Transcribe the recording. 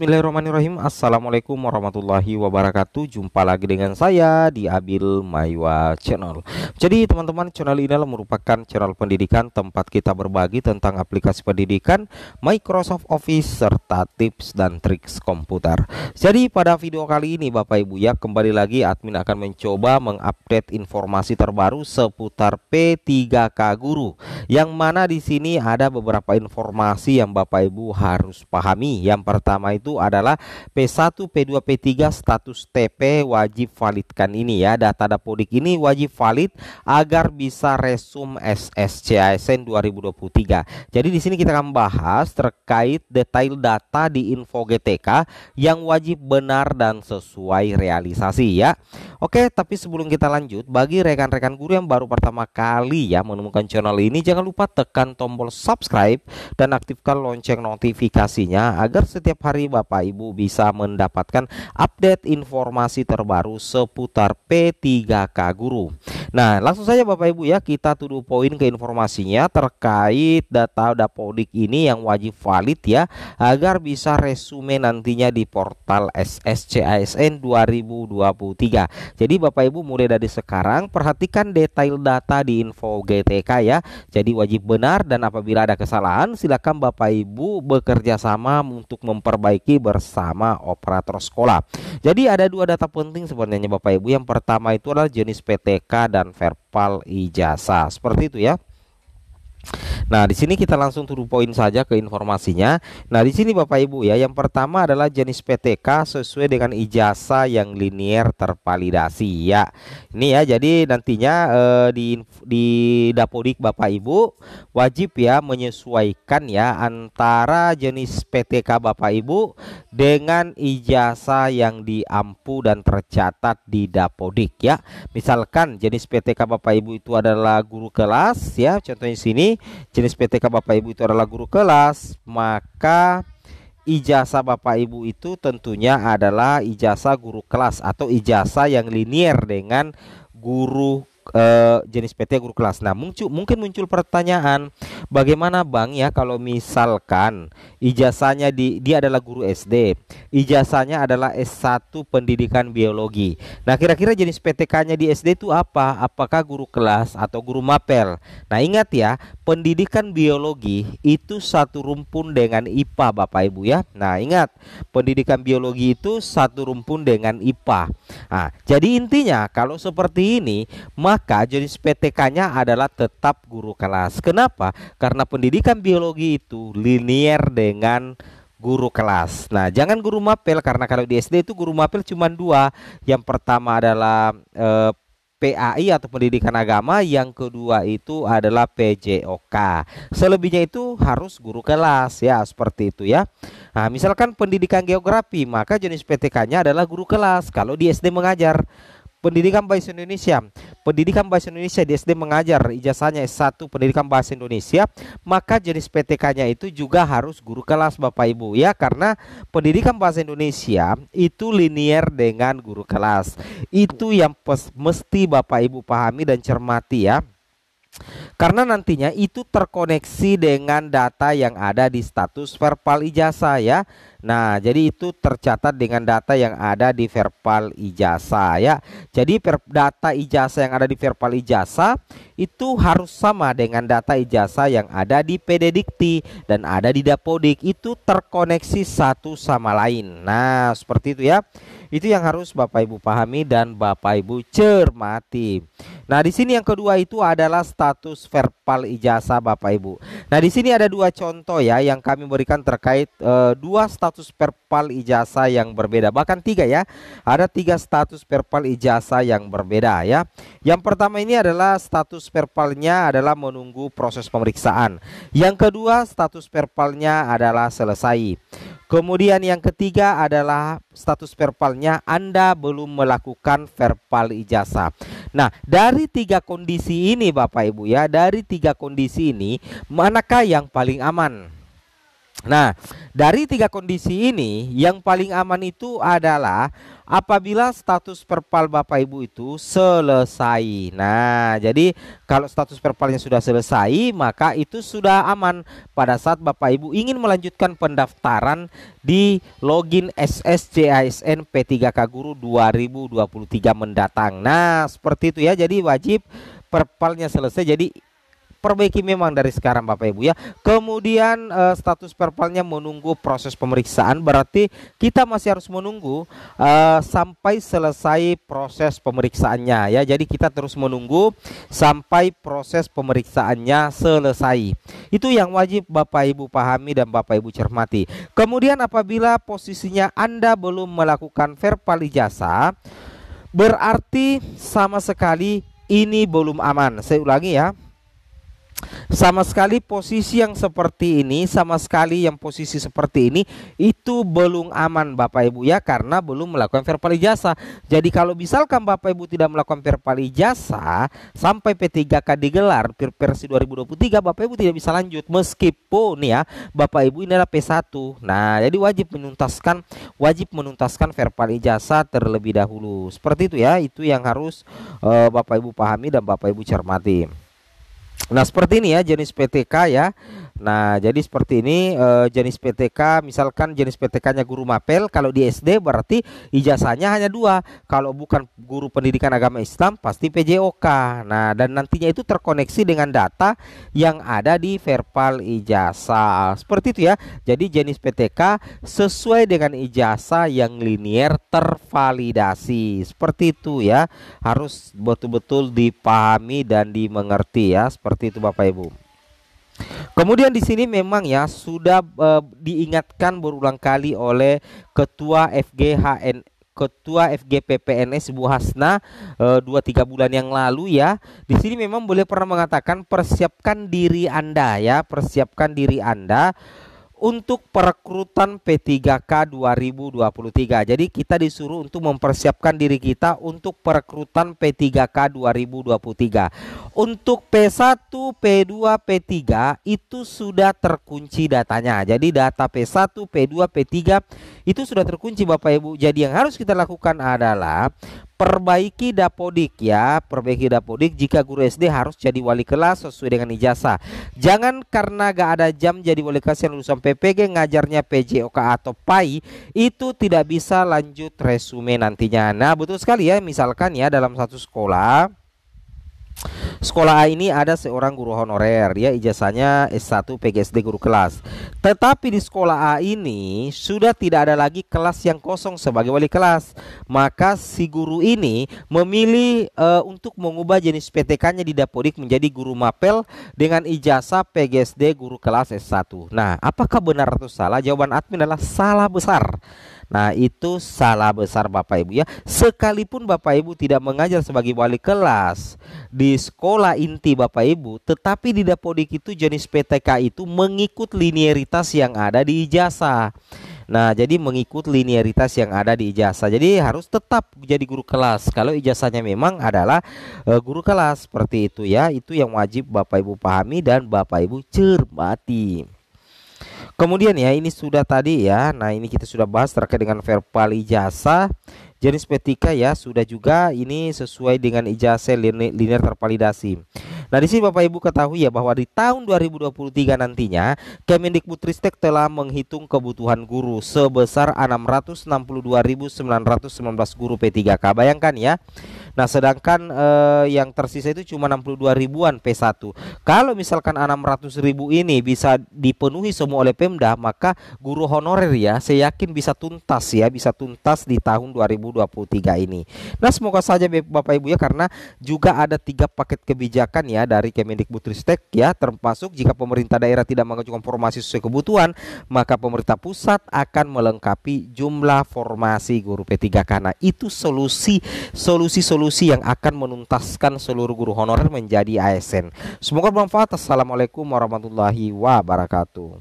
Bismillahirrahmanirrahim Assalamualaikum warahmatullahi wabarakatuh Jumpa lagi dengan saya di Abil Maywa Channel Jadi teman-teman channel ini adalah merupakan channel pendidikan Tempat kita berbagi tentang aplikasi pendidikan Microsoft Office Serta tips dan trik komputer Jadi pada video kali ini Bapak Ibu ya Kembali lagi admin akan mencoba mengupdate informasi terbaru Seputar P3K Guru Yang mana di sini ada beberapa informasi yang Bapak Ibu harus pahami Yang pertama itu adalah P1, P2, P3 status TP wajib validkan ini ya. Data dapodik ini wajib valid agar bisa resume ASN 2023. Jadi di sini kita akan bahas terkait detail data di info GTK yang wajib benar dan sesuai realisasi ya. Oke, tapi sebelum kita lanjut, bagi rekan-rekan guru yang baru pertama kali ya menemukan channel ini jangan lupa tekan tombol subscribe dan aktifkan lonceng notifikasinya agar setiap hari Bapak Ibu bisa mendapatkan update informasi terbaru seputar P3K Guru. Nah, langsung saja Bapak Ibu ya, kita tuduh poin ke informasinya terkait data dapodik ini yang wajib valid ya agar bisa resume nantinya di portal SSCASN 2023. Jadi Bapak Ibu mulai dari sekarang perhatikan detail data di info GTK ya. Jadi wajib benar dan apabila ada kesalahan silakan Bapak Ibu bekerja sama untuk memperbaiki dimiliki bersama operator sekolah. Jadi ada dua data penting sebenarnya Bapak Ibu. Yang pertama itu adalah jenis PTK dan verbal ijazah. Seperti itu ya. Nah, di sini kita langsung turun poin saja ke informasinya. Nah, di sini Bapak Ibu ya, yang pertama adalah jenis PTK sesuai dengan ijazah yang linier tervalidasi ya. Ini ya, jadi nantinya eh, di di Dapodik Bapak Ibu wajib ya menyesuaikan ya antara jenis PTK Bapak Ibu dengan ijazah yang diampu dan tercatat di Dapodik ya. Misalkan jenis PTK Bapak Ibu itu adalah guru kelas ya, contohnya di sini jenis PTK Bapak Ibu itu adalah guru kelas, maka ijazah Bapak Ibu itu tentunya adalah ijazah guru kelas atau ijazah yang linier dengan guru uh, jenis PT guru kelas. Nah, muncul mungkin muncul pertanyaan, bagaimana Bang ya kalau misalkan ijazahnya di dia adalah guru SD, ijazahnya adalah S1 pendidikan biologi. Nah, kira-kira jenis PTK-nya di SD itu apa? Apakah guru kelas atau guru mapel? Nah, ingat ya, pendidikan biologi itu satu rumpun dengan IPA, Bapak Ibu ya. Nah, ingat, pendidikan biologi itu satu rumpun dengan IPA. Nah, jadi intinya kalau seperti ini, maka maka jenis PTK-nya adalah tetap guru kelas. Kenapa? Karena pendidikan biologi itu linier dengan guru kelas. Nah, jangan guru mapel karena kalau di SD itu guru mapel cuma dua. Yang pertama adalah eh, PAI atau pendidikan agama, yang kedua itu adalah PJOK. Selebihnya itu harus guru kelas ya, seperti itu ya. Nah, misalkan pendidikan geografi, maka jenis PTK-nya adalah guru kelas kalau di SD mengajar. Pendidikan Bahasa Indonesia. Pendidikan Bahasa Indonesia di SD mengajar ijazahnya S1 Pendidikan Bahasa Indonesia, maka jenis PTK-nya itu juga harus guru kelas Bapak Ibu ya karena pendidikan Bahasa Indonesia itu linier dengan guru kelas. Itu yang mesti Bapak Ibu pahami dan cermati ya. Karena nantinya itu terkoneksi dengan data yang ada di status verbal ijazah ya. Nah, jadi itu tercatat dengan data yang ada di verbal ijazah ya. Jadi data ijazah yang ada di verbal ijazah itu harus sama dengan data ijazah yang ada di pededikti dan ada di dapodik. Itu terkoneksi satu sama lain. Nah, seperti itu ya. Itu yang harus Bapak Ibu pahami dan Bapak Ibu cermati. Nah, di sini yang kedua itu adalah status verbal ijazah Bapak Ibu. Nah, di sini ada dua contoh ya yang kami berikan terkait e, dua status verbal ijazah yang berbeda. Bahkan tiga ya. Ada tiga status verbal ijazah yang berbeda ya. Yang pertama ini adalah status verbalnya adalah menunggu proses pemeriksaan. Yang kedua, status verbalnya adalah selesai. Kemudian yang ketiga adalah status verbalnya Anda belum melakukan verbal ijazah. Nah, dari tiga kondisi ini Bapak Ibu ya, dari tiga kondisi ini manakah yang paling aman? Nah, dari tiga kondisi ini yang paling aman itu adalah apabila status perpal Bapak Ibu itu selesai. Nah, jadi kalau status perpalnya sudah selesai, maka itu sudah aman pada saat Bapak Ibu ingin melanjutkan pendaftaran di login SSCISN P3K Guru 2023 mendatang. Nah, seperti itu ya. Jadi wajib perpalnya selesai jadi perbaiki memang dari sekarang Bapak Ibu ya. Kemudian uh, status perpalnya menunggu proses pemeriksaan berarti kita masih harus menunggu uh, sampai selesai proses pemeriksaannya ya. Jadi kita terus menunggu sampai proses pemeriksaannya selesai. Itu yang wajib Bapak Ibu pahami dan Bapak Ibu cermati. Kemudian apabila posisinya Anda belum melakukan verbal ijazah berarti sama sekali ini belum aman. Saya ulangi ya sama sekali posisi yang seperti ini, sama sekali yang posisi seperti ini itu belum aman Bapak Ibu ya karena belum melakukan verbal jasa. Jadi kalau misalkan Bapak Ibu tidak melakukan verbal jasa sampai P3K digelar versi 2023 Bapak Ibu tidak bisa lanjut meskipun ya Bapak Ibu ini adalah P1. Nah, jadi wajib menuntaskan wajib menuntaskan verbal jasa terlebih dahulu. Seperti itu ya, itu yang harus uh, Bapak Ibu pahami dan Bapak Ibu cermati. Nah seperti ini ya jenis PTK ya Nah, jadi seperti ini e, jenis PTK, misalkan jenis PTK-nya guru mapel, kalau di SD berarti ijazahnya hanya dua. Kalau bukan guru pendidikan agama Islam, pasti PJOK. Nah, dan nantinya itu terkoneksi dengan data yang ada di verbal ijazah. Seperti itu ya. Jadi jenis PTK sesuai dengan ijazah yang linier tervalidasi. Seperti itu ya. Harus betul-betul dipahami dan dimengerti ya. Seperti itu Bapak Ibu. Kemudian di sini memang ya sudah e, diingatkan berulang kali oleh ketua FGHN ketua FGPPNS Bu Hasna eh, dua tiga bulan yang lalu ya. Di sini memang boleh pernah mengatakan persiapkan diri Anda ya, persiapkan diri Anda untuk perekrutan P3K 2023. Jadi kita disuruh untuk mempersiapkan diri kita untuk perekrutan P3K 2023. Untuk P1, P2, P3 itu sudah terkunci datanya. Jadi data P1, P2, P3 itu sudah terkunci Bapak Ibu. Jadi yang harus kita lakukan adalah perbaiki dapodik ya perbaiki dapodik jika guru SD harus jadi wali kelas sesuai dengan ijazah jangan karena gak ada jam jadi wali kelas yang lulusan PPG ngajarnya PJOK atau PAI itu tidak bisa lanjut resume nantinya nah betul sekali ya misalkan ya dalam satu sekolah Sekolah A ini ada seorang guru honorer, ya ijazahnya S1 PGSD guru kelas. Tetapi di sekolah A ini sudah tidak ada lagi kelas yang kosong sebagai wali kelas. Maka si guru ini memilih e, untuk mengubah jenis PTK-nya di Dapodik menjadi guru mapel dengan ijazah PGSD guru kelas S1. Nah, apakah benar atau salah? Jawaban admin adalah salah besar. Nah, itu salah besar Bapak Ibu ya. Sekalipun Bapak Ibu tidak mengajar sebagai wali kelas di sekolah inti Bapak Ibu, tetapi di dapodik itu jenis PTK itu mengikut linearitas yang ada di ijazah. Nah, jadi mengikut linearitas yang ada di ijazah. Jadi harus tetap jadi guru kelas. Kalau ijazahnya memang adalah e, guru kelas seperti itu ya. Itu yang wajib Bapak Ibu pahami dan Bapak Ibu cermati. Kemudian ya ini sudah tadi ya. Nah, ini kita sudah bahas terkait dengan verbal ijazah. Jenis petika ya sudah juga ini sesuai dengan ijazah linear tervalidasi. Nah, di sini Bapak Ibu ketahui ya bahwa di tahun 2023 nantinya Kemendikbudristek telah menghitung kebutuhan guru sebesar 662.919 guru P3K. Bayangkan ya. Nah, sedangkan eh, yang tersisa itu cuma 62 ribuan P1. Kalau misalkan 600 ribu ini bisa dipenuhi semua oleh Pemda, maka guru honorer ya, saya yakin bisa tuntas ya, bisa tuntas di tahun 2023 ini. Nah, semoga saja Bapak Ibu ya karena juga ada tiga paket kebijakan ya ya dari Kemendikbudristek ya termasuk jika pemerintah daerah tidak mengajukan formasi sesuai kebutuhan maka pemerintah pusat akan melengkapi jumlah formasi guru P3K. Nah, itu solusi solusi-solusi yang akan menuntaskan seluruh guru honorer menjadi ASN. Semoga bermanfaat. Assalamualaikum warahmatullahi wabarakatuh.